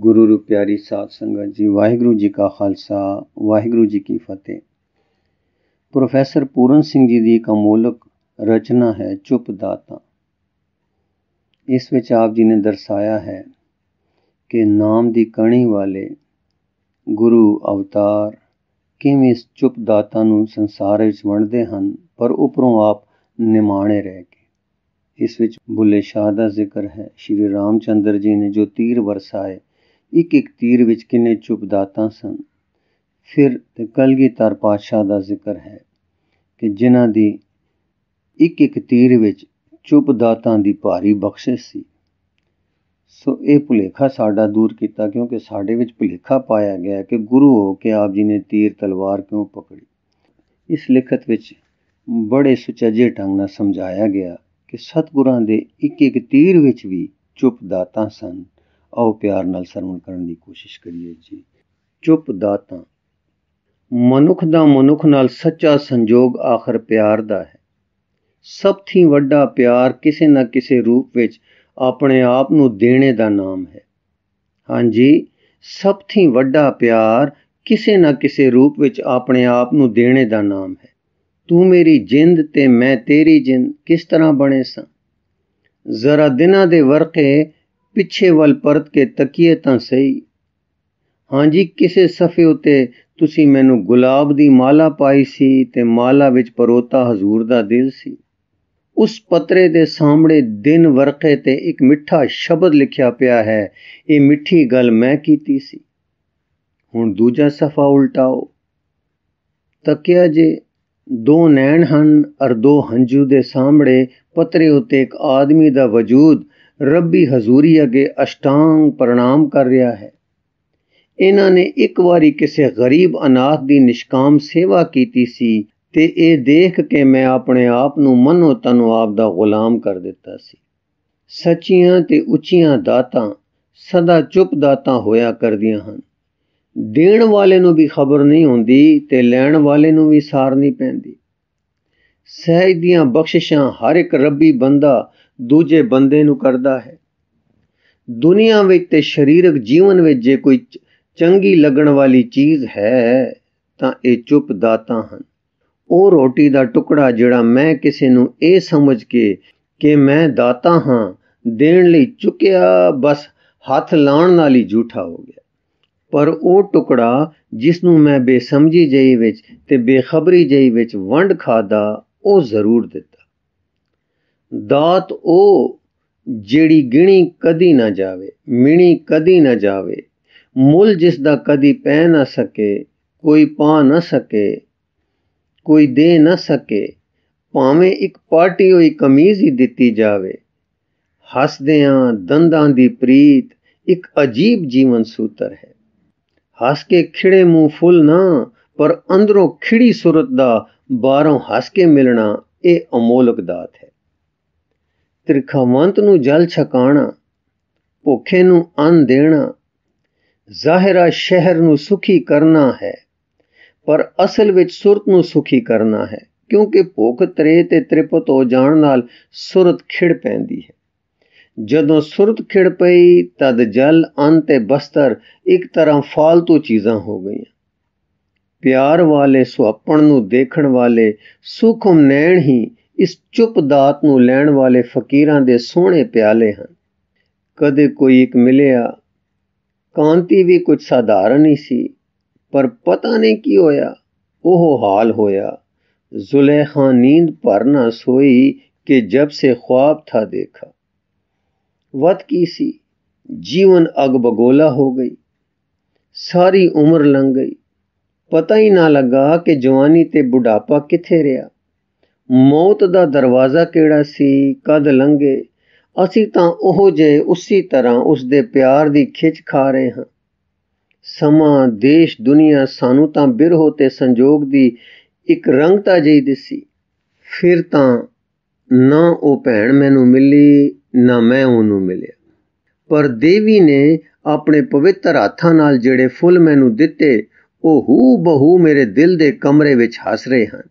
ਗੁਰੂ ਰੂਪ ਪਿਆਰੀ ਸਾਧ ਸੰਗਤ ਜੀ ਵਾਹਿਗੁਰੂ ਜੀ ਕਾ ਖਾਲਸਾ ਵਾਹਿਗੁਰੂ ਜੀ ਕੀ ਫਤਿਹ ਪ੍ਰੋਫੈਸਰ ਪੂਰਨ ਸਿੰਘ ਜੀ ਦੀ ਇੱਕ ਅਮੋਲਕ ਰਚਨਾ ਹੈ ਚੁੱਪ ਦਾਤਾ ਇਸ ਵਿੱਚ ਆਪ ਜੀ ਨੇ ਦਰਸਾਇਆ ਹੈ ਕਿ ਨਾਮ ਦੀ ਕਣੀ ਵਾਲੇ ਗੁਰੂ ਅਵਤਾਰ ਕਿਵੇਂ ਇਸ ਚੁੱਪ ਦਾਤਾ ਨੂੰ ਸੰਸਾਰ ਵਿੱਚ ਵੰਡਦੇ ਹਨ ਪਰ ਉਪਰੋਂ ਆਪ ਨਿਮਾਣੇ ਰਹਿ ਇਸ ਵਿੱਚ ਬੁੱਲੇ ਸ਼ਾਹ ਦਾ ਜ਼ਿਕਰ ਹੈ ਸ਼੍ਰੀ ਰਾਮਚੰਦਰ ਜੀ ਨੇ ਜੋ ਤੀਰ ਵਰਸਾਏ ਇੱਕ ਇੱਕ ਤੀਰ ਵਿੱਚ ਕਿੰਨੇ ਚੁਬਦਾਤਾ ਸਨ ਫਿਰ ਕਲਗੀਧਰ ਪਾਤਸ਼ਾਹ ਦਾ ਜ਼ਿਕਰ ਹੈ ਕਿ ਜਿਨ੍ਹਾਂ ਦੀ ਇੱਕ ਇੱਕ ਤੀਰ ਵਿੱਚ ਚੁਬਦਾਤਾ ਦੀ ਭਾਰੀ ਬਖਸ਼ਿਸ਼ ਸੀ ਸੋ ਇਹ ਭੁਲੇਖਾ ਸਾਡਾ ਦੂਰ ਕੀਤਾ ਕਿਉਂਕਿ ਸਾਡੇ ਵਿੱਚ ਭੁਲੇਖਾ ਪਾਇਆ ਗਿਆ ਕਿ ਗੁਰੂ ਹੋ ਕੇ ਆਪ ਜੀ ਨੇ ਤੀਰ ਤਲਵਾਰ ਕਿਉਂ ਪਕੜੀ ਇਸ ਲਿਖਤ ਵਿੱਚ ਬੜੇ ਸੁਚੱਜੇ ਢੰਗ ਨਾਲ ਸਮਝਾਇਆ ਗਿਆ ਕਿ ਸਤਗੁਰਾਂ ਦੇ ਇੱਕ ਇੱਕ ਤੀਰ ਵਿੱਚ ਵੀ ਚੁੱਪ ਦਾਤਾ ਸਨ ਆਓ ਪਿਆਰ ਨਾਲ ਸਰਵਣ ਕਰਨ ਦੀ ਕੋਸ਼ਿਸ਼ ਕਰੀਏ ਜੀ ਚੁੱਪ ਦਾਤਾ ਮਨੁੱਖ ਦਾ ਮਨੁੱਖ ਨਾਲ ਸੱਚਾ ਸੰਜੋਗ ਆਖਰ ਪਿਆਰ ਦਾ ਹੈ ਸਭ ਤੋਂ ਵੱਡਾ ਪਿਆਰ ਕਿਸੇ ਨਾ ਕਿਸੇ ਰੂਪ ਵਿੱਚ ਆਪਣੇ ਆਪ ਨੂੰ ਦੇਣੇ ਦਾ ਨਾਮ ਹੈ ਹਾਂਜੀ ਸਭ ਤੋਂ ਵੱਡਾ ਪਿਆਰ ਕਿਸੇ ਨਾ ਕਿਸੇ ਰੂਪ ਵਿੱਚ ਆਪਣੇ ਆਪ ਨੂੰ ਦੇਣੇ ਦਾ ਨਾਮ ਹੈ ਤੂੰ ਮੇਰੀ ਜਿੰਦ ਤੇ ਮੈਂ ਤੇਰੀ ਜਿੰਦ ਕਿਸ ਤਰ੍ਹਾਂ ਬਣੇ ਸਾਂ ਜ਼ਰਾ ਦਿਨਾਂ ਦੇ ਵਰਕੇ ਪਿੱਛੇ ਵੱਲ ਪਰਤ ਕੇ ਤਕੀਏ ਤਾਂ ਸਹੀ ਹਾਂਜੀ ਕਿਸੇ ਸਫੇ ਉਤੇ ਤੁਸੀਂ ਮੈਨੂੰ ਗੁਲਾਬ ਦੀ ਮਾਲਾ ਪਾਈ ਸੀ ਤੇ ਮਾਲਾ ਵਿੱਚ ਪਰੋਤਾ ਹਜ਼ੂਰ ਦਾ ਦਿਲ ਸੀ ਉਸ ਪਤਰੇ ਦੇ ਸਾਹਮਣੇ ਦਿਨ ਵਰਕੇ ਤੇ ਇੱਕ ਮਿੱਠਾ ਸ਼ਬਦ ਲਿਖਿਆ ਪਿਆ ਹੈ ਇਹ ਮਿੱਠੀ ਗੱਲ ਮੈਂ ਕੀਤੀ ਸੀ ਹੁਣ ਦੂਜਾ ਸਫਾ ਉਲਟਾਓ ਤਕਿਆ ਜੇ ਦੋ ਨੈਣ ਹਨ ਅਰ ਦੋ ਹੰਝੂ ਦੇ ਸਾਹਮਣੇ ਪਤਰੇ ਉਤੇ ਇੱਕ ਆਦਮੀ ਦਾ ਵਜੂਦ ਰੱਬੀ ਹਜ਼ੂਰੀ ਅਗੇ ਅਸ਼ਟਾਂਗ ਪ੍ਰਣਾਮ ਕਰ ਰਿਹਾ ਹੈ ਇਹਨਾਂ ਨੇ ਇੱਕ ਵਾਰੀ ਕਿਸੇ ਗਰੀਬ ਅਨਾਥ ਦੀ ਨਿਸ਼ਕਾਮ ਸੇਵਾ ਕੀਤੀ ਸੀ ਤੇ ਇਹ ਦੇਖ ਕੇ ਮੈਂ ਆਪਣੇ ਆਪ ਨੂੰ ਮਨੋ ਤਨੋ ਆਪ ਦਾ ਗੁਲਾਮ ਕਰ ਦਿੱਤਾ ਸੀ ਸੱਚੀਆਂ ਤੇ ਉੱਚੀਆਂ ਦਾਤਾਂ ਸਦਾ ਚੁੱਪ ਦਾਤਾਂ ਹੋਇਆ ਕਰਦੀਆਂ ਹਨ ਦੇਣ ਵਾਲੇ ਨੂੰ ਵੀ ਖਬਰ ਨਹੀਂ ਹੁੰਦੀ ਤੇ ਲੈਣ ਵਾਲੇ ਨੂੰ ਵੀ ਸਾਰ ਨਹੀਂ ਪੈਂਦੀ ਸਹਿਜ ਦੀਆਂ ਬਖਸ਼ਿਸ਼ਾਂ ਹਰ ਇੱਕ ਰੱਬੀ ਬੰਦਾ ਦੂਜੇ ਬੰਦੇ ਨੂੰ ਕਰਦਾ ਹੈ ਦੁਨੀਆ ਵਿੱਚ ਤੇ ਸਰੀਰਕ ਜੀਵਨ ਵਿੱਚ ਜੇ ਕੋਈ ਚੰਗੀ ਲੱਗਣ ਵਾਲੀ ਚੀਜ਼ ਹੈ ਤਾਂ ਇਹ ਚੁੱਪ ਦਾਤਾ ਹਨ ਉਹ ਰੋਟੀ ਦਾ ਟੁਕੜਾ ਜਿਹੜਾ ਮੈਂ ਕਿਸੇ ਨੂੰ ਇਹ ਸਮਝ ਕੇ ਕਿ ਮੈਂ ਦਾਤਾ ਹਾਂ ਦੇਣ ਲਈ ਚੁੱਕਿਆ ਬਸ ਹੱਥ ਲਾਉਣ ਨਾਲ ਹੀ ਝੂਠਾ ਹੋ ਗਿਆ ਪਰ ਉਹ ਟੁਕੜਾ ਜਿਸ ਨੂੰ ਮੈਂ ਬੇਸਮਝੀ ਜਈ ਵਿੱਚ ਤੇ ਬੇਖਬਰੀ ਜਈ ਵਿੱਚ ਵੰਡ ਖਾਦਾ ਉਹ ਜ਼ਰੂਰ ਦਿੱਤਾ ਦਾਤ ਉਹ ਜਿਹੜੀ ਗਿਣੀ ਕਦੀ ਨਾ ਜਾਵੇ ਮਿਣੀ ਕਦੀ ਨਾ ਜਾਵੇ ਮੁੱਲ ਜਿਸ ਦਾ ਕਦੀ ਪੈ ਨਾ ਸਕੇ ਕੋਈ ਪਾ ਨਾ ਸਕੇ ਕੋਈ ਦੇ ਨਾ ਸਕੇ ਭਾਵੇਂ ਇੱਕ ਪਾਰਟੀ ਹੋਈ ਕਮੀਜ਼ ਹੀ ਦਿੱਤੀ ਜਾਵੇ ਹੱਸਦਿਆਂ ਦੰਦਾਂ ਦੀ ਪ੍ਰੀਤ ਇੱਕ ਅਜੀਬ ਜੀਵਨ ਸੂਤਰ ਹੈ ਹੱਸ ਕੇ ਖਿੜੇ ਮੂੰਹ ਫੁੱਲ ਨਾ ਪਰ ਅੰਦਰੋਂ ਖਿੜੀ ਸੁਰਤ ਦਾ ਬਾਹਰੋਂ ਹੱਸ ਕੇ ਮਿਲਣਾ ਇਹ ਅਮੋਲਕ ਦਾਤ ਹੈ ਤ੍ਰਿਖਾਵੰਤ ਨੂੰ ਜਲ ਛਕਾਣਾ ਭੁੱਖੇ ਨੂੰ ਅੰਨ ਦੇਣਾ ਜ਼ਾਹਿਰਾ ਸ਼ਹਿਰ ਨੂੰ ਸੁਖੀ ਕਰਨਾ ਹੈ ਪਰ ਅਸਲ ਵਿੱਚ ਸੁਰਤ ਨੂੰ ਸੁਖੀ ਕਰਨਾ ਹੈ ਕਿਉਂਕਿ ਭੁੱਖ ਤ੍ਰੇ ਤੇ ਤ੍ਰਿਪਤ ਹੋ ਜਾਣ ਨਾਲ ਸੁਰਤ ਖਿੜ ਪੈਂਦੀ ਹੈ ਜਦੋਂ ਸੁਰਤ ਖਿੜ ਪਈ ਤਦ ਜਲ ਅੰਨ ਤੇ ਬਸਤਰ ਇੱਕ ਤਰ੍ਹਾਂ ਫਾਲਤੂ ਚੀਜ਼ਾਂ ਹੋ ਗਈਆਂ ਪਿਆਰ ਵਾਲੇ ਸੁਆਪਣ ਨੂੰ ਦੇਖਣ ਵਾਲੇ ਸੁਖਮ ਨੈਣ ਹੀ ਇਸ ਚੁੱਪ ਦਾਤ ਨੂੰ ਲੈਣ ਵਾਲੇ ਫਕੀਰਾਂ ਦੇ ਸੋਹਣੇ ਪਿਆਲੇ ਹਨ ਕਦੇ ਕੋਈ ਇੱਕ ਮਿਲਿਆ ਕਾਂਤੀ ਵੀ ਕੁਝ ਸਾਧਾਰਨ ਹੀ ਸੀ ਪਰ ਪਤਾ ਨਹੀਂ ਕੀ ਹੋਇਆ ਉਹ ਹਾਲ ਹੋਇਆ ਜ਼ੁਲੈਖਾ ਨੀਂਦ ਪਰ ਨਾ ਸੋਈ ਕਿ ਜਬ ਸੇ ਖੁਆਬ ਥਾ ਦੇਖਾ ਵਤ ਕੀ ਸੀ ਜੀਵਨ ਅਗ ਬਗੋਲਾ ਹੋ ਗਈ ਸਾਰੀ ਉਮਰ ਲੰਘ ਗਈ ਪਤਾ ਹੀ ਨਾ ਲੱਗਾ ਕਿ ਜਵਾਨੀ ਤੇ ਬੁਢਾਪਾ ਕਿੱਥੇ ਰਿਹਾ ਮੌਤ ਦਾ ਦਰਵਾਜ਼ਾ ਕਿਹੜਾ ਸੀ ਕਦ ਲੰਘੇ ਅਸੀਂ ਤਾਂ ਉਹ ਜੇ ਉਸੇ ਤਰ੍ਹਾਂ ਉਸ ਦੇ ਪਿਆਰ ਦੀ ਖਿੱਚ ਖਾ ਰਹੇ ਹਾਂ ਸਮਾਂ ਦੇਸ਼ ਦੁਨੀਆ ਸਾਨੂੰ ਤਾਂ ਬਿਰਹ ਤੇ ਸੰਜੋਗ ਦੀ ਇੱਕ ਰੰਗਤਾ ਜਿਹੀ ਦਿੱਸੀ ਫਿਰ ਤਾਂ ਨਾ ਉਹ ਭੈਣ ਮੈਨੂੰ ਮਿਲੀ ਨਾ ਮੈਂ ਉਹਨੂੰ ਮਿਲਿਆ ਪਰ ਦੇਵੀ ਨੇ ਆਪਣੇ ਪਵਿੱਤਰ ਹੱਥਾਂ ਨਾਲ ਜਿਹੜੇ ਫੁੱਲ ਮੈਨੂੰ ਦਿੱਤੇ ਉਹ ਹੂ ਬਹੂ ਮੇਰੇ ਦਿਲ ਦੇ ਕਮਰੇ ਵਿੱਚ ਹੱਸ ਰਹੇ ਹਨ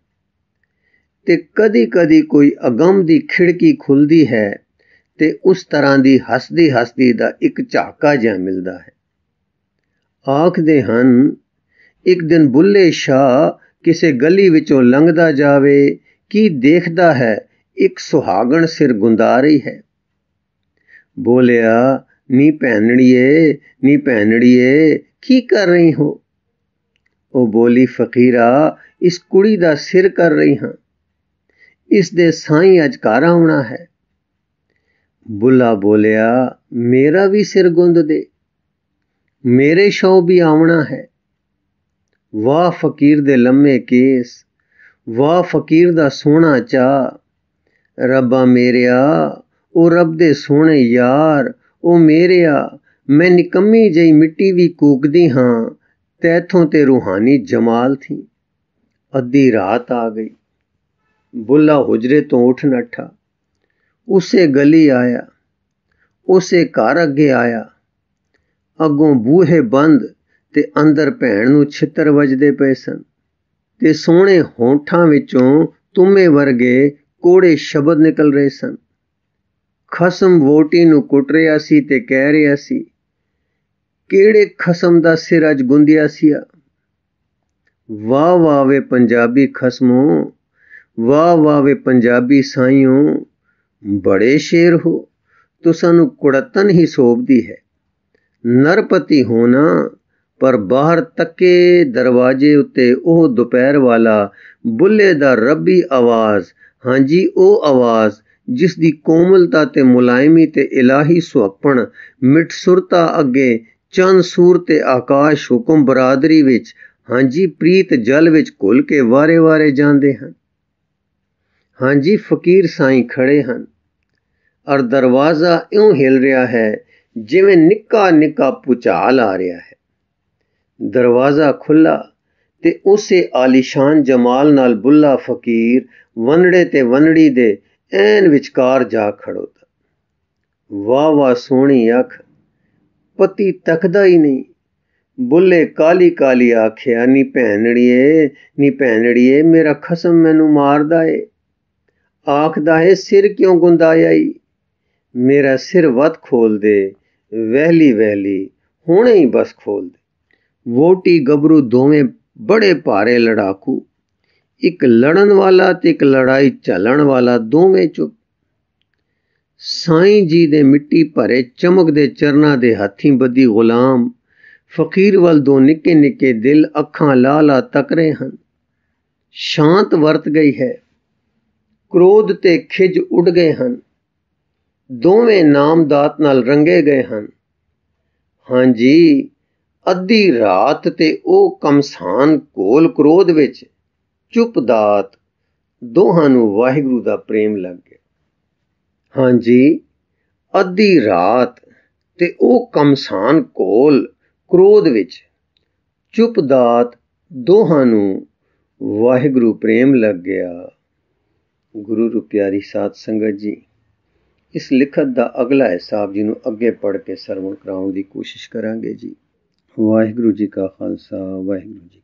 ਤੇ ਕਦੀ-ਕਦੀ ਕੋਈ ਅਗੰਮ ਦੀ ਖਿੜਕੀ ਖੁੱਲਦੀ ਹੈ ਤੇ ਉਸ ਤਰ੍ਹਾਂ ਦੀ ਹੱਸਦੀ ਹੱਸਦੀ ਦਾ ਇੱਕ ਝਾਕਾ ਜਿਹਾ ਮਿਲਦਾ ਹੈ ਆਖਦੇ ਹਨ ਇੱਕ ਦਿਨ ਬੁੱਲੇ ਸ਼ਾਹ ਕਿਸੇ ਗਲੀ ਵਿੱਚੋਂ ਲੰਘਦਾ ਜਾਵੇ ਕੀ ਦੇਖਦਾ ਹੈ ਇੱਕ ਸੁਹਾਗਣ ਸਿਰ ਗੁੰਦਾ ਰਹੀ ਹੈ ਬੋਲਿਆ ਨੀ ਭੈਣੜੀਏ ਨੀ ਭੈਣੜੀਏ ਕੀ ਕਰ ਰਹੀ ਹੋ ਉਹ ਬੋਲੀ ਫਕੀਰਾ ਇਸ ਕੁੜੀ ਦਾ ਸਿਰ ਕਰ ਰਹੀ ਹਾਂ ਇਸ ਦੇ ਸਾਈਂ ਅਜ ਘਰ ਆਉਣਾ ਹੈ ਬੁੱਲਾ ਬੋਲਿਆ ਮੇਰਾ ਵੀ ਸਿਰ ਗੁੰਦ ਦੇ ਮੇਰੇ ਸ਼ੌ ਵੀ ਆਉਣਾ ਹੈ ਵਾਹ ਫਕੀਰ ਦੇ ਲੰਮੇ ਕੇਸ ਵਾਹ ਫਕੀਰ ਦਾ ਸੋਹਣਾ ਚਾ ਰੱਬਾ ਮੇਰਿਆ ਉਹ ਰੱਬ ਦੇ ਸੋਹਣੇ ਯਾਰ ਉਹ ਮੇਰਿਆ ਮੈਂ ਨਿਕੰਮੀ ਜਈ ਮਿੱਟੀ ਵੀ ਕੂਕਦੀ ਹਾਂ ਤੈਥੋਂ ਤੇ ਰੂਹਾਨੀ ਜਮਾਲ ਥੀ ਅੱਧੀ ਰਾਤ ਆ ਗਈ ਬੁੱਲਾ ਹੁਜਰੇ ਤੋਂ ਉੱਠ ਨੱਠਾ ਉਸੇ ਗਲੀ ਆਇਆ ਉਸੇ ਘਰ ਅੱਗੇ ਆਇਆ ਅੱਗੋਂ ਬੂਹੇ ਬੰਦ ਤੇ ਅੰਦਰ ਭੈਣ ਨੂੰ ਛਿੱਤਰ ਵੱਜਦੇ ਪਏ ਸਨ ਤੇ ਸੋਹਣੇ ਹੋਂਠਾਂ ਵਿੱਚੋਂ ਤੁਮੇ ਵਰਗੇ ਕੋੜੇ ਸ਼ਬਦ ਨਿਕਲ ਰਹੇ ਸਨ ਖਸਮ ਵੋਟੀ ਨੂੰ ਕੁੱਟ ਰਿਆ ਸੀ ਤੇ ਕਹਿ ਰਿਆ ਸੀ ਕਿਹੜੇ ਖਸਮ ਦਾ ਸਿਰ ਅਜ ਗੁੰਦਿਆ ਸੀ ਵਾ ਵਾ ਵੇ ਪੰਜਾਬੀ ਖਸਮੋ ਵਾਹ ਵਾਹ ਵੇ ਪੰਜਾਬੀ ਸਾਈਓ ਬੜੇ ਸ਼ੇਰ ਹੋ ਤੁਸਾਂ ਨੂੰ ਕੁੜਤਨ ਹੀ ਸੋਭਦੀ ਹੈ ਨਰਪਤੀ ਹੋਣਾ ਪਰ ਬਾਹਰ ਤੱਕੇ ਦਰਵਾਜ਼ੇ ਉੱਤੇ ਉਹ ਦੁਪਹਿਰ ਵਾਲਾ ਬੁੱਲੇ ਦਾ ਰੱਬੀ ਆਵਾਜ਼ ਹਾਂਜੀ ਉਹ ਆਵਾਜ਼ ਜਿਸ ਦੀ ਕੋਮਲਤਾ ਤੇ ਮੁਲਾਇਮੀ ਤੇ ਇਲਾਹੀ ਸੁਹੱਪਣ ਮਿੱਠ ਸੁਰਤਾ ਅੱਗੇ ਚੰਨ ਸੂਰ ਤੇ ਆਕਾਸ਼ ਹੁਕਮ ਬਰਾਦਰੀ ਵਿੱਚ ਹਾਂਜੀ ਪ੍ਰੀਤ ਜਲ ਵਿੱਚ ਘੁਲ ਕੇ ਵਾਰੇ-ਵਾਰੇ ਜਾਂਦੇ ਹਨ ਹਾਂਜੀ ਫਕੀਰ ਸਾਈਂ ਖੜੇ ਹਨ ਔਰ ਦਰਵਾਜ਼ਾ ਇਉਂ ਹਿਲ ਰਿਹਾ ਹੈ ਜਿਵੇਂ ਨਿੱਕਾ ਨਿੱਕਾ ਪੁਚਾਲ ਆ ਰਿਹਾ ਹੈ ਦਰਵਾਜ਼ਾ ਖੁੱਲਾ ਤੇ ਉਸੇ ਆਲੀਸ਼ਾਨ ਜਮਾਲ ਨਾਲ ਬੁੱਲਾ ਫਕੀਰ ਵੰਡੜੇ ਤੇ ਵੰਡੜੀ ਦੇ ਐਨ ਵਿਚਕਾਰ ਜਾ ਖੜੋਤਾ ਵਾ ਵਾ ਸੋਹਣੀ ਅੱਖ ਪਤੀ ਤੱਕਦਾ ਹੀ ਨਹੀਂ ਬੁੱਲੇ ਕਾਲੀ ਕਾਲੀ ਆਖਿਆ ਨੀ ਭੈਣੜੀਏ ਨੀ ਭੈਣੜੀਏ ਮੇਰਾ ਖਸਮ ਮੈਨੂੰ ਮਾਰਦਾ ਏ ਆਖਦਾ ਹੈ ਸਿਰ ਕਿਉਂ ਗੁੰਦਾਈ ਮੇਰਾ ਸਿਰ ਵੱਤ ਖੋਲ ਦੇ ਵਹਿਲੀ ਵਹਿਲੀ ਹੁਣੇ ਹੀ ਬਸ ਖੋਲ ਦੇ ਵੋਟੀ ਗਬਰੂ ਦੋਵੇਂ ਬੜੇ ਭਾਰੇ ਲੜਾਕੂ ਇੱਕ ਲੜਨ ਵਾਲਾ ਤੇ ਇੱਕ ਲੜਾਈ ਚੱਲਣ ਵਾਲਾ ਦੋਵੇਂ ਚੁੱਪ ਸਾਈਂ ਜੀ ਦੇ ਮਿੱਟੀ ਭਰੇ ਚਮਕਦੇ ਚਰਨਾਂ ਦੇ ਹੱਥੀ ਬੱਦੀ ਗੁਲਾਮ ਫਕੀਰ ਵੱਲ ਦੋ ਨਿੱਕੇ ਨਿੱਕੇ ਦਿਲ ਅੱਖਾਂ ਲਾਲਾ ਤੱਕ ਰਹੇ ਹਨ ਸ਼ਾਂਤ ਵਰਤ ਗਈ ਹੈ ਕ੍ਰੋਧ ਤੇ ਖਿਜ ਉੱਡ ਗਏ ਹਨ ਦੋਵੇਂ ਨਾਮਦਾਤ ਨਾਲ ਰੰਗੇ ਗਏ ਹਨ ਹਾਂਜੀ ਅੱਧੀ ਰਾਤ ਤੇ ਉਹ ਕਮਸਾਨ ਕੋਲ ਕ੍ਰੋਧ ਵਿੱਚ ਚੁੱਪਦਾਤ ਦੋਹਾਂ ਨੂੰ ਵਾਹਿਗੁਰੂ ਦਾ ਪ੍ਰੇਮ ਲੱਗ ਗਿਆ ਹਾਂਜੀ ਅੱਧੀ ਰਾਤ ਤੇ ਉਹ ਕਮਸਾਨ ਕੋਲ ਕ੍ਰੋਧ ਵਿੱਚ ਚੁੱਪਦਾਤ ਦੋਹਾਂ ਨੂੰ ਵਾਹਿਗੁਰੂ ਪ੍ਰੇਮ ਲੱਗ ਗਿਆ ਗੁਰੂ ਰੁਪਿਆਰੀ ਸਾਧ ਸੰਗਤ ਜੀ ਇਸ ਲਿਖਤ ਦਾ ਅਗਲਾ ਹਿਸਾਬ ਜੀ ਨੂੰ ਅੱਗੇ ਪੜ੍ਹ ਕੇ ਸਰਵਣ ਕਰਾਉਣ ਦੀ ਕੋਸ਼ਿਸ਼ ਕਰਾਂਗੇ ਜੀ ਵਾਹਿਗੁਰੂ ਜੀ ਕਾ ਖਾਲਸਾ ਵਾਹਿਗੁਰੂ ਜੀ